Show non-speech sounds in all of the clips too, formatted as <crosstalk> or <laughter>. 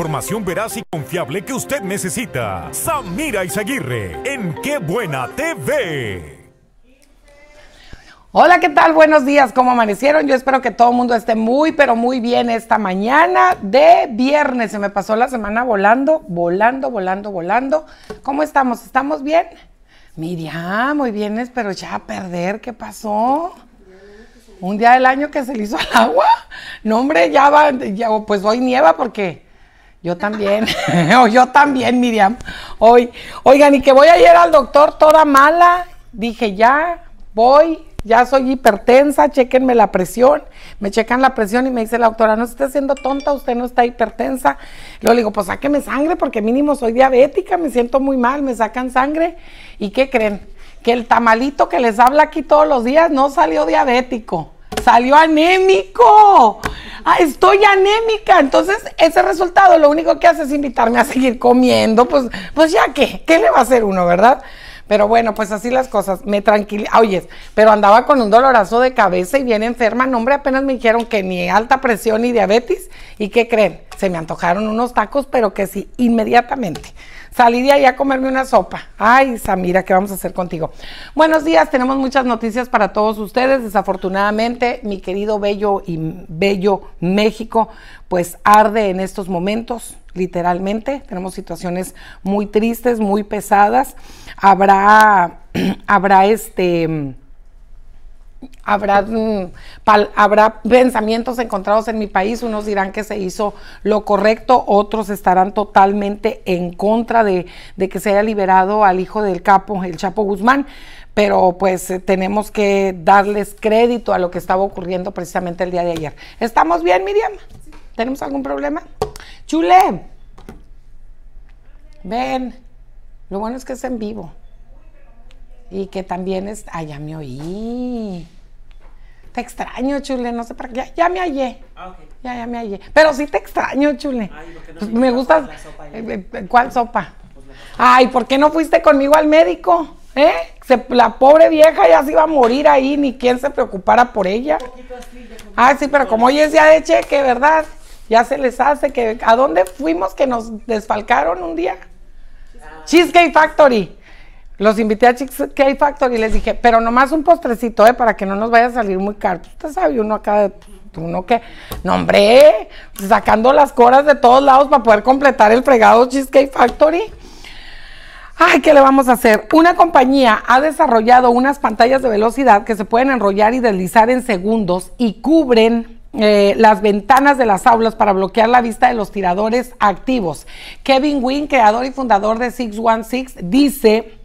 información veraz y confiable que usted necesita. Samira Izaguirre, en Qué Buena TV. Hola, ¿qué tal? Buenos días, ¿cómo amanecieron? Yo espero que todo el mundo esté muy, pero muy bien esta mañana de viernes. Se me pasó la semana volando, volando, volando, volando. ¿Cómo estamos? ¿Estamos bien? Miriam, muy bien, pero ya perder, ¿qué pasó? Un día del año que se le hizo al agua. No, hombre, ya va, pues hoy nieva porque yo también, <laughs> oh, yo también, Miriam. Hoy, oigan, y que voy a ir al doctor toda mala. Dije, ya, voy, ya soy hipertensa, chequenme la presión. Me checan la presión y me dice la doctora, no se está haciendo tonta, usted no está hipertensa. Lo le digo, pues sáqueme sangre, porque mínimo soy diabética, me siento muy mal, me sacan sangre. ¿Y qué creen? Que el tamalito que les habla aquí todos los días no salió diabético salió anémico. Ah, estoy anémica. Entonces, ese resultado lo único que hace es invitarme a seguir comiendo. Pues, pues ya qué, ¿qué le va a hacer uno, verdad? Pero bueno, pues así las cosas. Me tranquilizó. Ah, Oye, pero andaba con un dolorazo de cabeza y bien enferma. No, hombre, apenas me dijeron que ni alta presión ni diabetes. ¿Y qué creen? Se me antojaron unos tacos, pero que sí, inmediatamente. Salí de ahí a comerme una sopa. Ay, Samira, ¿qué vamos a hacer contigo? Buenos días, tenemos muchas noticias para todos ustedes. Desafortunadamente, mi querido bello y bello México, pues arde en estos momentos literalmente. Tenemos situaciones muy tristes, muy pesadas. Habrá, <clears throat> habrá este Habrá, mm, habrá, pensamientos encontrados en mi país, unos dirán que se hizo lo correcto, otros estarán totalmente en contra de, de que se haya liberado al hijo del capo, el Chapo Guzmán, pero pues eh, tenemos que darles crédito a lo que estaba ocurriendo precisamente el día de ayer. ¿Estamos bien, Miriam? ¿Tenemos algún problema? Chule, ven, lo bueno es que es en vivo. Y que también es, Ay, ya me oí. Te extraño, chule, no sé para qué. Ya, me hallé. Ah, Ya, ya me hallé. Pero sí te extraño, chule. Pues, me gustas. Eh, eh, eh, ¿Cuál pues, pues, sopa? Ay, ¿por qué no fuiste conmigo al médico? ¿Eh? la pobre vieja ya se iba a morir ahí, ni quien se preocupara por ella. así, ah, sí, pero como hoy es día de cheque, ¿verdad? Ya se les hace ¿A dónde fuimos que nos desfalcaron un día? Ah. Cheesecake Factory. Los invité a Cheesecake Factory y les dije, pero nomás un postrecito, ¿eh? Para que no nos vaya a salir muy caro. Pues, usted sabe, uno acá, uno pues, que, Nombre, sacando las coras de todos lados para poder completar el fregado Cheesecake Factory. Ay, ¿qué le vamos a hacer? Una compañía ha desarrollado unas pantallas de velocidad que se pueden enrollar y deslizar en segundos y cubren eh, las ventanas de las aulas para bloquear la vista de los tiradores activos. Kevin Wynn, creador y fundador de 616, dice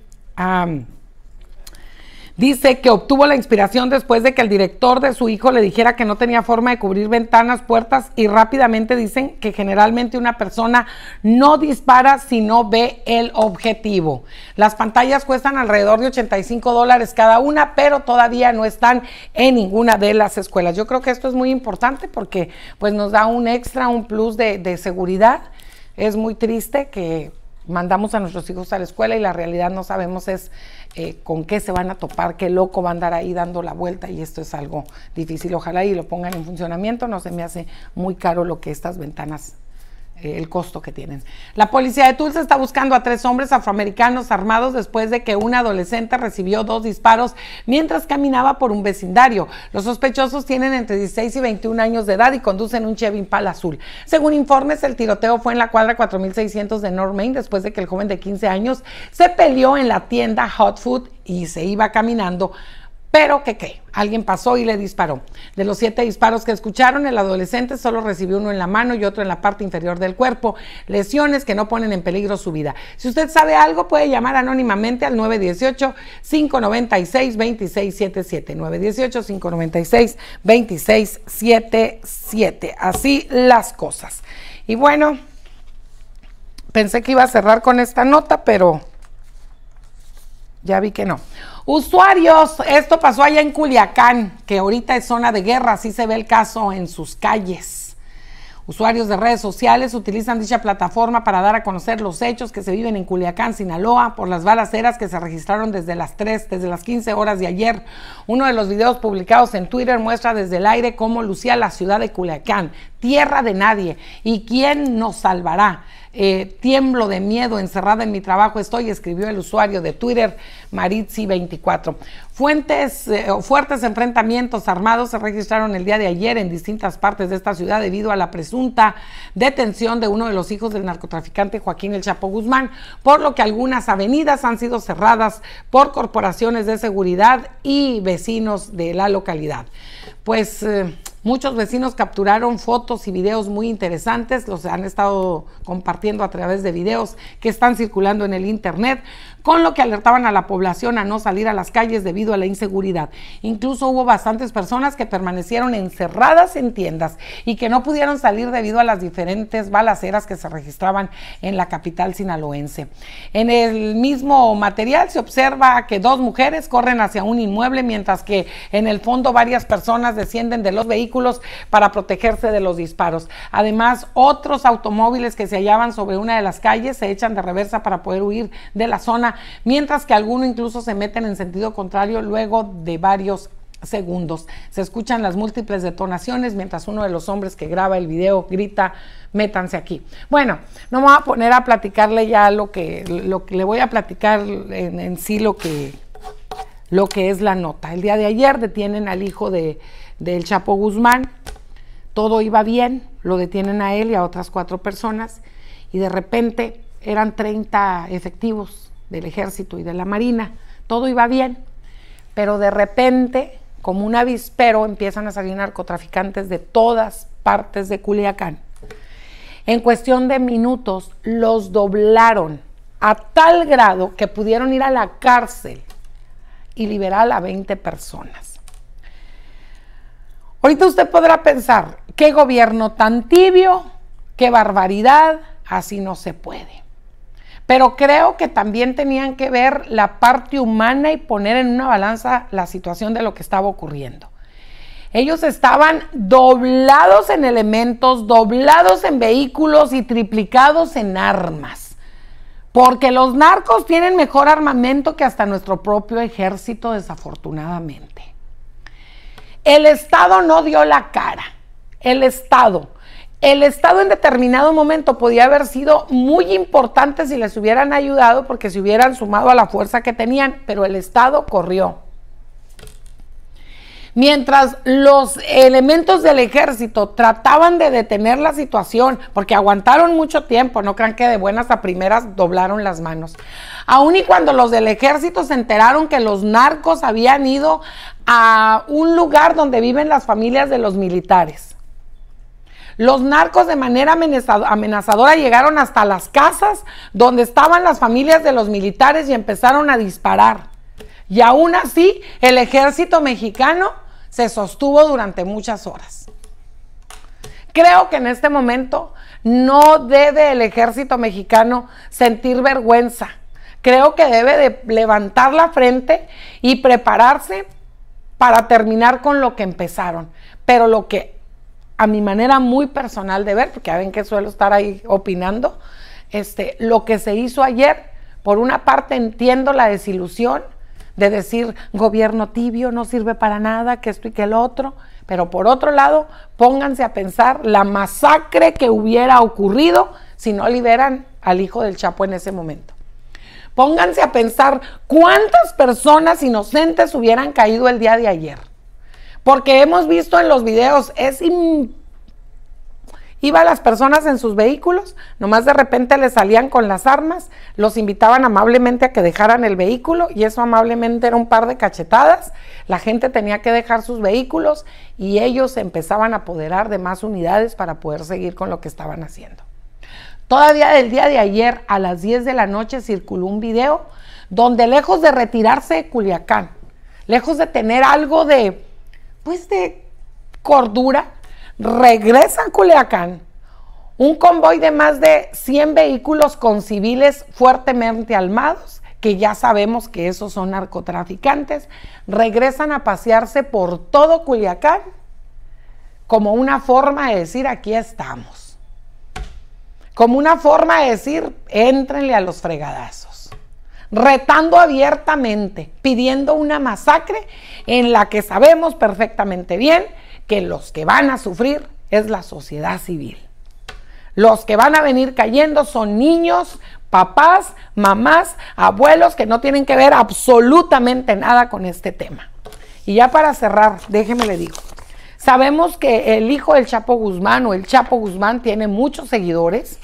Dice que obtuvo la inspiración después de que el director de su hijo le dijera que no tenía forma de cubrir ventanas, puertas y rápidamente dicen que generalmente una persona no dispara si no ve el objetivo. Las pantallas cuestan alrededor de 85 dólares cada una, pero todavía no están en ninguna de las escuelas. Yo creo que esto es muy importante porque pues nos da un extra, un plus de seguridad. Es muy triste que mandamos a nuestros hijos a la escuela y la realidad no sabemos es eh, con qué se van a topar, qué loco va a andar ahí dando la vuelta y esto es algo difícil. Ojalá y lo pongan en funcionamiento, no se me hace muy caro lo que estas ventanas eh, el costo que tienen. La policía de Tulsa está buscando a tres hombres afroamericanos armados después de que un adolescente recibió dos disparos mientras caminaba por un vecindario. Los sospechosos tienen entre 16 y 21 años de edad y conducen un Chevy Impala azul. Según informes, el tiroteo fue en la cuadra 4600 de North después de que el joven de 15 años se peleó en la tienda Hot Food y se iba caminando pero que qué, alguien pasó y le disparó. De los siete disparos que escucharon, el adolescente solo recibió uno en la mano y otro en la parte inferior del cuerpo, lesiones que no ponen en peligro su vida. Si usted sabe algo, puede llamar anónimamente al 918-596-2677. 918-596-2677. Así las cosas. Y bueno, pensé que iba a cerrar con esta nota, pero ya vi que no. Usuarios, esto pasó allá en Culiacán, que ahorita es zona de guerra, así se ve el caso en sus calles. Usuarios de redes sociales utilizan dicha plataforma para dar a conocer los hechos que se viven en Culiacán, Sinaloa, por las balaceras que se registraron desde las 3, desde las 15 horas de ayer. Uno de los videos publicados en Twitter muestra desde el aire cómo lucía la ciudad de Culiacán, tierra de nadie, y quién nos salvará. Eh, tiemblo de miedo, encerrada en mi trabajo estoy, escribió el usuario de Twitter Maritzi24. Fuentes, eh, fuertes enfrentamientos armados se registraron el día de ayer en distintas partes de esta ciudad debido a la presunta detención de uno de los hijos del narcotraficante Joaquín El Chapo Guzmán, por lo que algunas avenidas han sido cerradas por corporaciones de seguridad y vecinos de la localidad. Pues. Eh, Muchos vecinos capturaron fotos y videos muy interesantes, los han estado compartiendo a través de videos que están circulando en el Internet, con lo que alertaban a la población a no salir a las calles debido a la inseguridad. Incluso hubo bastantes personas que permanecieron encerradas en tiendas y que no pudieron salir debido a las diferentes balaceras que se registraban en la capital sinaloense. En el mismo material se observa que dos mujeres corren hacia un inmueble mientras que en el fondo varias personas descienden de los vehículos para protegerse de los disparos. Además, otros automóviles que se hallaban sobre una de las calles se echan de reversa para poder huir de la zona, mientras que algunos incluso se meten en sentido contrario luego de varios segundos. Se escuchan las múltiples detonaciones mientras uno de los hombres que graba el video grita, métanse aquí. Bueno, no me voy a poner a platicarle ya lo que, le voy a platicar en, en sí lo que, lo que es la nota. El día de ayer detienen al hijo de del Chapo Guzmán. Todo iba bien, lo detienen a él y a otras cuatro personas y de repente eran 30 efectivos del ejército y de la marina. Todo iba bien, pero de repente, como un avispero, empiezan a salir narcotraficantes de todas partes de Culiacán. En cuestión de minutos los doblaron a tal grado que pudieron ir a la cárcel y liberar a 20 personas. Ahorita usted podrá pensar, qué gobierno tan tibio, qué barbaridad, así no se puede. Pero creo que también tenían que ver la parte humana y poner en una balanza la situación de lo que estaba ocurriendo. Ellos estaban doblados en elementos, doblados en vehículos y triplicados en armas. Porque los narcos tienen mejor armamento que hasta nuestro propio ejército, desafortunadamente. El Estado no dio la cara. El Estado. El Estado en determinado momento podía haber sido muy importante si les hubieran ayudado porque se hubieran sumado a la fuerza que tenían, pero el Estado corrió. Mientras los elementos del ejército trataban de detener la situación, porque aguantaron mucho tiempo, no crean que de buenas a primeras doblaron las manos. Aun y cuando los del ejército se enteraron que los narcos habían ido a un lugar donde viven las familias de los militares. Los narcos de manera amenazadora llegaron hasta las casas donde estaban las familias de los militares y empezaron a disparar. Y aún así, el ejército mexicano se sostuvo durante muchas horas. Creo que en este momento no debe el ejército mexicano sentir vergüenza. Creo que debe de levantar la frente y prepararse para terminar con lo que empezaron. Pero lo que a mi manera muy personal de ver, porque ya ven que suelo estar ahí opinando, este, lo que se hizo ayer, por una parte entiendo la desilusión, de decir gobierno tibio, no sirve para nada, que esto y que el otro. Pero por otro lado, pónganse a pensar la masacre que hubiera ocurrido si no liberan al hijo del Chapo en ese momento. Pónganse a pensar cuántas personas inocentes hubieran caído el día de ayer. Porque hemos visto en los videos, es impresionante Iban las personas en sus vehículos, nomás de repente les salían con las armas, los invitaban amablemente a que dejaran el vehículo y eso amablemente era un par de cachetadas. La gente tenía que dejar sus vehículos y ellos empezaban a apoderar de más unidades para poder seguir con lo que estaban haciendo. Todavía del día de ayer a las 10 de la noche circuló un video donde lejos de retirarse de Culiacán, lejos de tener algo de, pues de cordura, regresa a Culiacán un convoy de más de 100 vehículos con civiles fuertemente armados, que ya sabemos que esos son narcotraficantes, regresan a pasearse por todo Culiacán como una forma de decir aquí estamos, como una forma de decir éntrenle a los fregadazos, retando abiertamente, pidiendo una masacre en la que sabemos perfectamente bien que los que van a sufrir es la sociedad civil. Los que van a venir cayendo son niños, papás, mamás, abuelos que no tienen que ver absolutamente nada con este tema. Y ya para cerrar, déjeme le digo, sabemos que el hijo del Chapo Guzmán o el Chapo Guzmán tiene muchos seguidores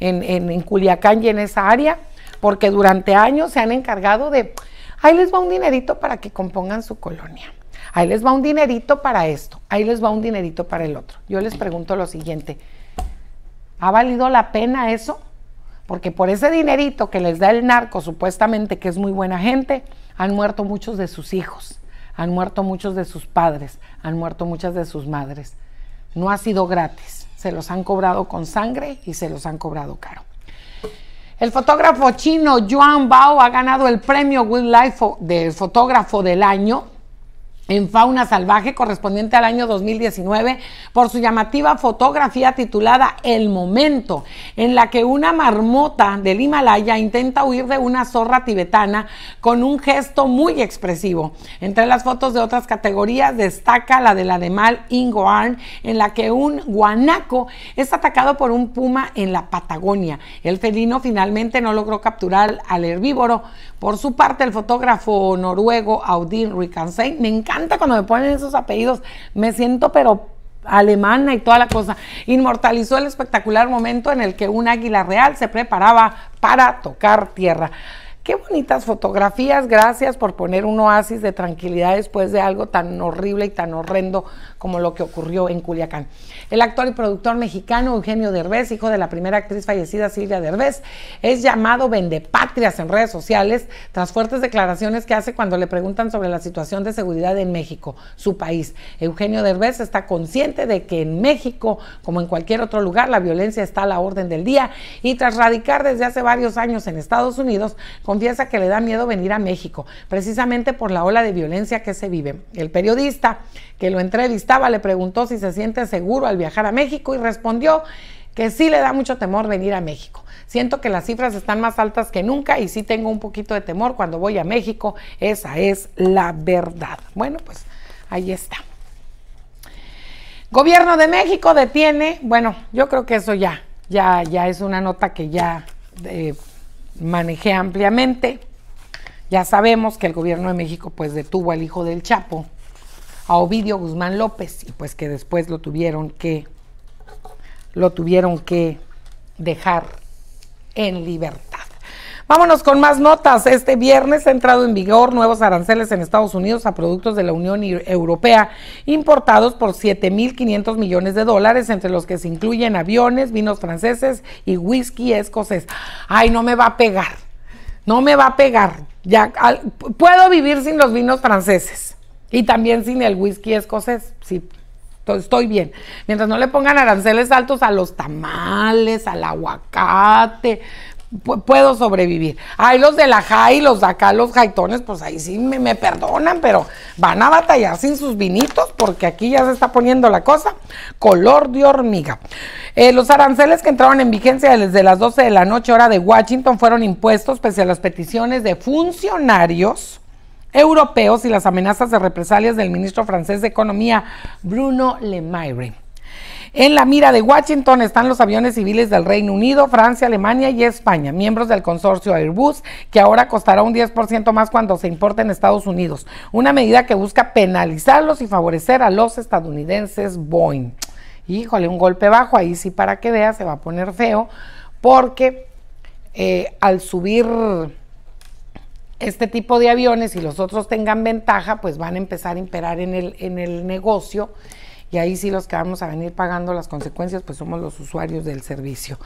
en, Culiacán y en esa área, porque durante años se han encargado de, ahí les va un dinerito para que compongan su colonia ahí les va un dinerito para esto, ahí les va un dinerito para el otro. Yo les pregunto lo siguiente, ¿ha valido la pena eso? Porque por ese dinerito que les da el narco, supuestamente que es muy buena gente, han muerto muchos de sus hijos, han muerto muchos de sus padres, han muerto muchas de sus madres. No ha sido gratis, se los han cobrado con sangre y se los han cobrado caro. El fotógrafo chino Yuan Bao ha ganado el premio Good Life del fotógrafo del año en fauna salvaje correspondiente al año 2019 por su llamativa fotografía titulada El momento, en la que una marmota del Himalaya intenta huir de una zorra tibetana con un gesto muy expresivo. Entre las fotos de otras categorías destaca la del animal Arn en la que un guanaco es atacado por un puma en la Patagonia. El felino finalmente no logró capturar al herbívoro. Por su parte, el fotógrafo noruego Audin Rikansen, me encanta cuando me ponen esos apellidos. Me siento pero alemana y toda la cosa. Inmortalizó el espectacular momento en el que un águila real se preparaba para tocar tierra. Qué bonitas fotografías, gracias por poner un oasis de tranquilidad después de algo tan horrible y tan horrendo como lo que ocurrió en Culiacán. El actor y productor mexicano Eugenio Derbez, hijo de la primera actriz fallecida Silvia Derbez, es llamado vendepatrias en redes sociales tras fuertes declaraciones que hace cuando le preguntan sobre la situación de seguridad en México, su país. Eugenio Derbez está consciente de que en México, como en cualquier otro lugar, la violencia está a la orden del día y tras radicar desde hace varios años en Estados Unidos, confiesa que le da miedo venir a México, precisamente por la ola de violencia que se vive. El periodista que lo entrevistó le preguntó si se siente seguro al viajar a México y respondió que sí le da mucho temor venir a México. Siento que las cifras están más altas que nunca y sí tengo un poquito de temor cuando voy a México. Esa es la verdad. Bueno, pues ahí está. Gobierno de México detiene, bueno, yo creo que eso ya, ya, ya es una nota que ya eh, manejé ampliamente. Ya sabemos que el gobierno de México pues detuvo al hijo del Chapo a Ovidio Guzmán López y pues que después lo tuvieron que lo tuvieron que dejar en libertad. Vámonos con más notas. Este viernes ha entrado en vigor nuevos aranceles en Estados Unidos a productos de la Unión Europea importados por 7.500 millones de dólares, entre los que se incluyen aviones, vinos franceses y whisky escocés. Ay, no me va a pegar. No me va a pegar. Ya, puedo vivir sin los vinos franceses. Y también sin el whisky escocés, sí, estoy bien. Mientras no le pongan aranceles altos a los tamales, al aguacate, puedo sobrevivir. Hay los de la JAI, los de acá, los jaitones, pues ahí sí me, perdonan, pero van a batallar sin sus vinitos porque aquí ya se está poniendo la cosa color de hormiga. Eh, los aranceles que entraron en vigencia desde las 12 de la noche hora de Washington fueron impuestos pese a las peticiones de funcionarios europeos y las amenazas de represalias del ministro francés de Economía, Bruno Le Maire En la mira de Washington están los aviones civiles del Reino Unido, Francia, Alemania y España, miembros del consorcio Airbus, que ahora costará un 10% más cuando se importen en Estados Unidos, una medida que busca penalizarlos y favorecer a los estadounidenses Boeing. Híjole, un golpe bajo, ahí sí para que vea, se va a poner feo, porque eh, al subir este tipo de aviones y los otros tengan ventaja, pues van a empezar a imperar en el, en el negocio y ahí sí los que vamos a venir pagando las consecuencias, pues somos los usuarios del servicio.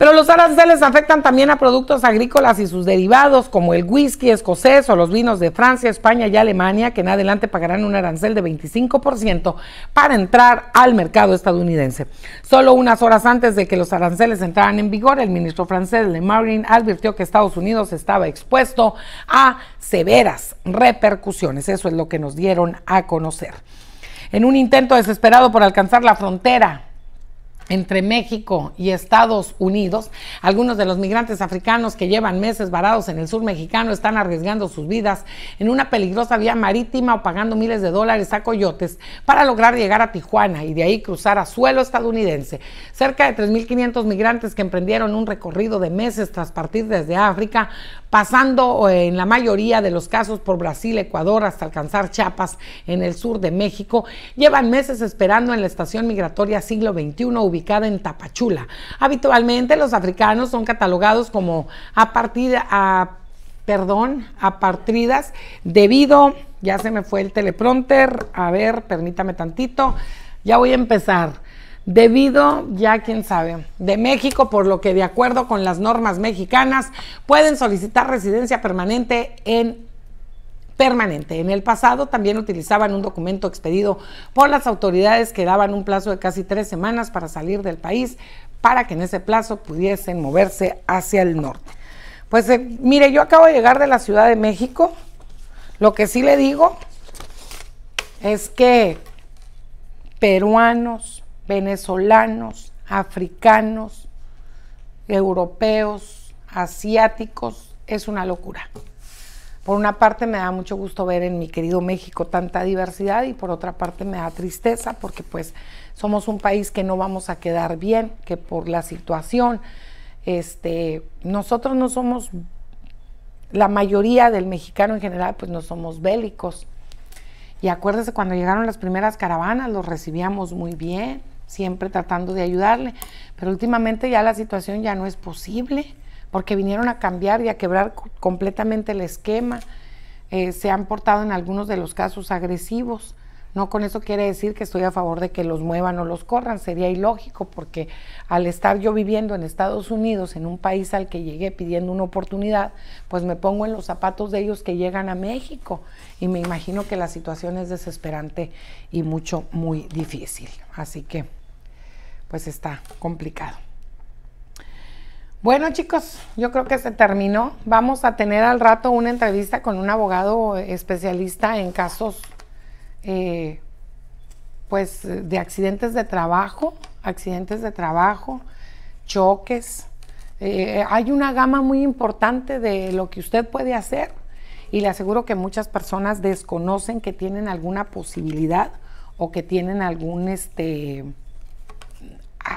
Pero los aranceles afectan también a productos agrícolas y sus derivados, como el whisky escocés o los vinos de Francia, España y Alemania, que en adelante pagarán un arancel de 25% para entrar al mercado estadounidense. Solo unas horas antes de que los aranceles entraran en vigor, el ministro francés Le Marin advirtió que Estados Unidos estaba expuesto a severas repercusiones. Eso es lo que nos dieron a conocer. En un intento desesperado por alcanzar la frontera entre México y Estados Unidos. Algunos de los migrantes africanos que llevan meses varados en el sur mexicano están arriesgando sus vidas en una peligrosa vía marítima o pagando miles de dólares a coyotes para lograr llegar a Tijuana y de ahí cruzar a suelo estadounidense. Cerca de 3.500 migrantes que emprendieron un recorrido de meses tras partir desde África, pasando eh, en la mayoría de los casos por Brasil, Ecuador, hasta alcanzar Chiapas en el sur de México, llevan meses esperando en la estación migratoria siglo XXI ubicada en Tapachula. Habitualmente los africanos son catalogados como a partir a, perdón, partidas debido, ya se me fue el teleprompter, a ver, permítame tantito, ya voy a empezar debido, ya quién sabe, de México, por lo que de acuerdo con las normas mexicanas pueden solicitar residencia permanente en en el pasado también utilizaban un documento expedido por las autoridades que daban un plazo de casi tres semanas para salir del país para que en ese plazo pudiesen moverse hacia el norte. Pues eh, mire, yo acabo de llegar de la Ciudad de México. Lo que sí le digo es que peruanos, venezolanos, africanos, europeos, asiáticos, es una locura por una parte me da mucho gusto ver en mi querido México tanta diversidad y por otra parte me da tristeza porque pues somos un país que no vamos a quedar bien, que por la situación, este, nosotros no somos, la mayoría del mexicano en general, pues no somos bélicos. Y acuérdese, cuando llegaron las primeras caravanas, los recibíamos muy bien, siempre tratando de ayudarle, pero últimamente ya la situación ya no es posible porque vinieron a cambiar y a quebrar completamente el esquema. Eh, se han portado en algunos de los casos agresivos. No con eso quiere decir que estoy a favor de que los muevan o los corran, sería ilógico porque al estar yo viviendo en Estados Unidos, en un país al que llegué pidiendo una oportunidad, pues me pongo en los zapatos de ellos que llegan a México y me imagino que la situación es desesperante y mucho, muy difícil. Así que, pues está complicado. Bueno chicos, yo creo que se terminó. Vamos a tener al rato una entrevista con un abogado especialista en casos eh, pues de accidentes de trabajo, accidentes de trabajo, choques. Eh, hay una gama muy importante de lo que usted puede hacer y le aseguro que muchas personas desconocen que tienen alguna posibilidad o que tienen algún este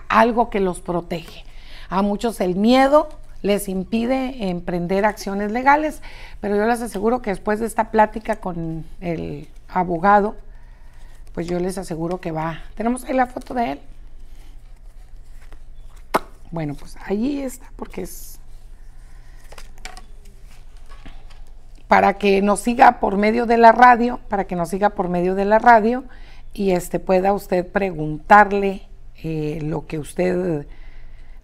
algo que los protege. A muchos el miedo les impide emprender acciones legales, pero yo les aseguro que después de esta plática con el abogado, pues yo les aseguro que va. Tenemos ahí la foto de él. Bueno, pues allí está, porque es para que nos siga por medio de la radio, para que nos siga por medio de la radio y este pueda usted preguntarle eh, lo que usted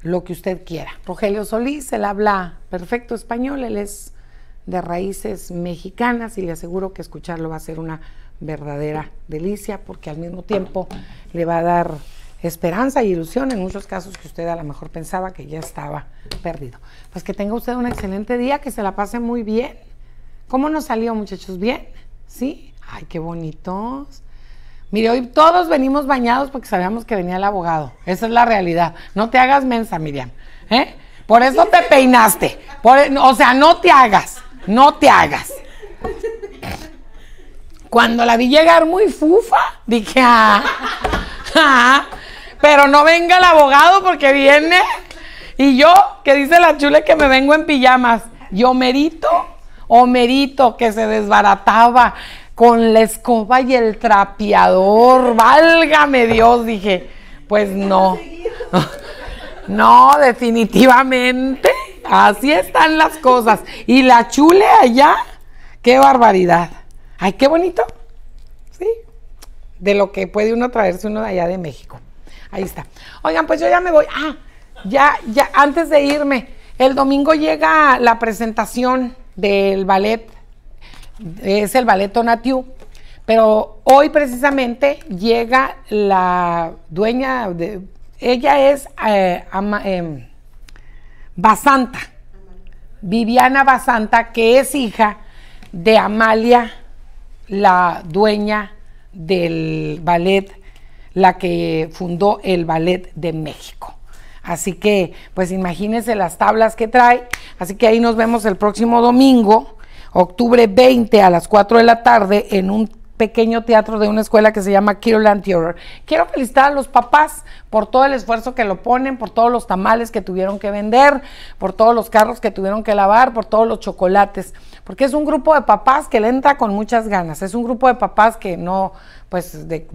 lo que usted quiera. Rogelio Solís, él habla perfecto español, él es de raíces mexicanas y le aseguro que escucharlo va a ser una verdadera delicia porque al mismo tiempo le va a dar esperanza y ilusión en muchos casos que usted a lo mejor pensaba que ya estaba perdido. Pues que tenga usted un excelente día, que se la pase muy bien. ¿Cómo nos salió muchachos? ¿Bien? ¿Sí? Ay, qué bonitos. Mire, hoy todos venimos bañados porque sabíamos que venía el abogado. Esa es la realidad. No te hagas mensa, Miriam. ¿eh? Por eso te peinaste. Por, e, o sea, no te hagas. No te hagas. Cuando la vi llegar muy fufa, dije, ah, ah, pero no venga el abogado porque viene. Y yo, que dice la chule que me vengo en pijamas, yo merito o merito que se desbarataba con la escoba y el trapeador. Válgame Dios, dije. Pues no. <laughs> No, definitivamente. Así están las cosas. Y la chule allá, qué barbaridad. Ay, qué bonito. Sí. De lo que puede uno traerse uno de allá de México. Ahí está. Oigan, pues yo ya me voy. Ah, ya, ya, antes de irme, el domingo llega la presentación del ballet es el ballet Tonatiu. Pero hoy precisamente llega la dueña de. Ella es eh, em, Basanta, Viviana Basanta, que es hija de Amalia, la dueña del ballet, la que fundó el ballet de México. Así que, pues imagínense las tablas que trae. Así que ahí nos vemos el próximo domingo octubre 20 a las 4 de la tarde en un pequeño teatro de una escuela que se llama Kirland Theater. Quiero felicitar a los papás por todo el esfuerzo que lo ponen, por todos los tamales que tuvieron que vender, por todos los carros que tuvieron que lavar, por todos los chocolates, porque es un grupo de papás que le entra con muchas ganas, es un grupo de papás que no, pues, de,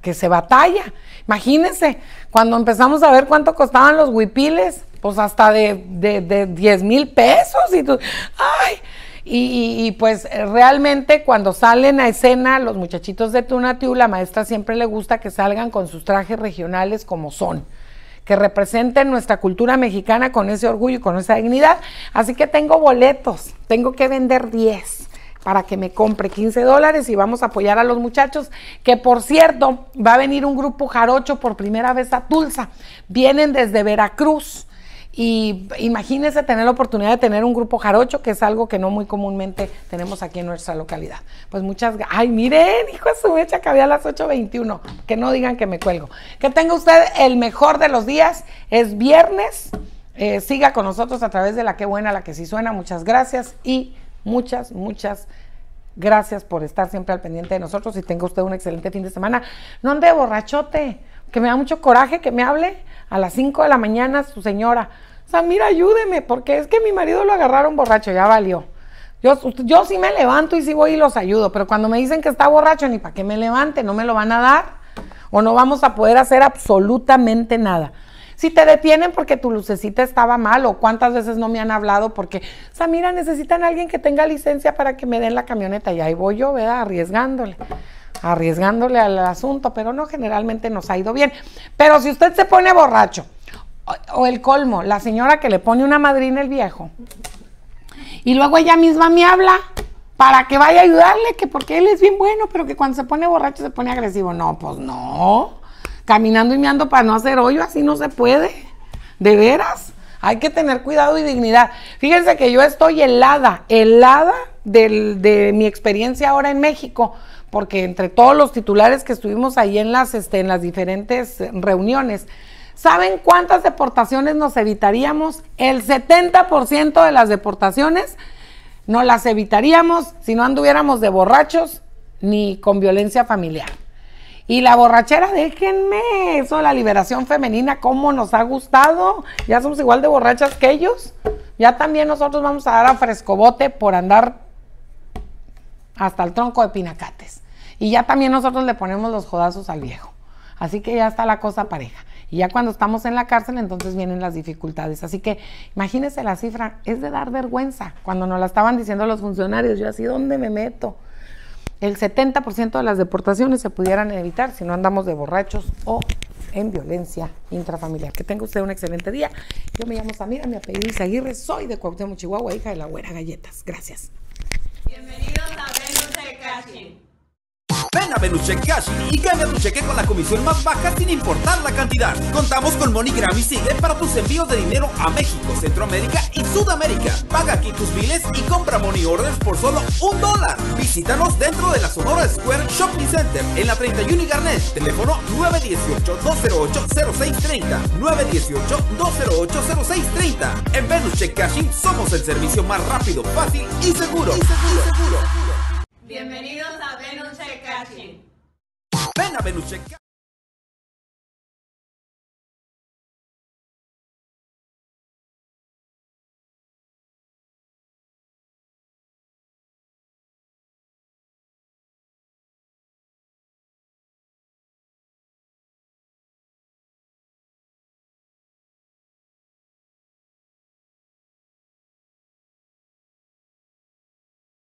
que se batalla. Imagínense, cuando empezamos a ver cuánto costaban los huipiles, pues hasta de, de 10 mil pesos y tú, ay y, pues realmente cuando salen a escena los muchachitos de Tunatiu, la maestra siempre le gusta que salgan con sus trajes regionales como son que representen nuestra cultura mexicana con ese orgullo y con esa dignidad. Así que tengo boletos, tengo que vender 10 para que me compre 15 dólares y vamos a apoyar a los muchachos, que por cierto va a venir un grupo jarocho por primera vez a Tulsa. Vienen desde Veracruz y imagínense tener la oportunidad de tener un grupo jarocho, que es algo que no muy comúnmente tenemos aquí en nuestra localidad. Pues muchas Ay, miren, hijo de su mecha, que había las 8.21. Que no digan que me cuelgo. Que tenga usted el mejor de los días. Es viernes. Eh, siga con nosotros a través de la que buena, la que sí suena. Muchas gracias y muchas, muchas gracias por estar siempre al pendiente de nosotros y tenga usted un excelente fin de semana. No ande borrachote que me da mucho coraje que me hable a las 5 de la mañana su señora. samira ayúdeme, porque es que mi marido lo agarraron borracho, ya valió. Yo, yo sí me levanto y sí voy y los ayudo, pero cuando me dicen que está borracho, ni para qué me levante, no me lo van a dar o no vamos a poder hacer absolutamente nada. Si te detienen porque tu lucecita estaba mal o cuántas veces no me han hablado porque, samira necesitan a alguien que tenga licencia para que me den la camioneta y ahí voy yo, ¿verdad? Arriesgándole arriesgándole al asunto, pero no, generalmente nos ha ido bien. Pero si usted se pone borracho, o, el colmo, la señora que le pone una madrina el viejo, y luego ella misma me habla para que vaya a ayudarle, que porque él es bien bueno, pero que cuando se pone borracho se pone agresivo. No, pues no. Caminando y meando para no hacer hoyo, así no se puede. De veras. Hay que tener cuidado y dignidad. Fíjense que yo estoy helada, helada de mi experiencia ahora en México porque entre todos los titulares que estuvimos ahí en las, este, en las diferentes reuniones, ¿saben cuántas deportaciones nos evitaríamos? El 70% de las deportaciones no las evitaríamos si no anduviéramos de borrachos ni con violencia familiar. Y la borrachera, déjenme, eso la liberación femenina, cómo nos ha gustado. Ya somos igual de borrachas que ellos. Ya también nosotros vamos a dar a frescobote por andar hasta el tronco de Pinacal. Y ya también nosotros le ponemos los jodazos al viejo. Así que ya está la cosa pareja. Y ya cuando estamos en la cárcel, entonces vienen las dificultades. Así que imagínense la cifra, es de dar vergüenza. Cuando nos la estaban diciendo los funcionarios, yo así, ¿dónde me meto? El 70% de las deportaciones se pudieran evitar si no andamos de borrachos o en violencia intrafamiliar. Que tenga usted un excelente día. Yo me llamo Samira, mi apellido es Aguirre, soy de Cuauhtémoc, Chihuahua, hija de la Güera Galletas. Gracias. Bienvenidos a Venus de Ven a Check Cash y cambia tu cheque con la comisión más baja sin importar la cantidad. Contamos con MoneyGram y Sigue para tus envíos de dinero a México, Centroamérica y Sudamérica. Paga aquí tus biles y compra Money Orders por solo un dólar. Visítanos dentro de la Sonora Square Shopping Center en la 31 y Garnet. Teléfono 918-208-0630. 918-208-0630. En Venus Check Cash somos el servicio más rápido, fácil y seguro. Y seguro. Bienvenidos Ven a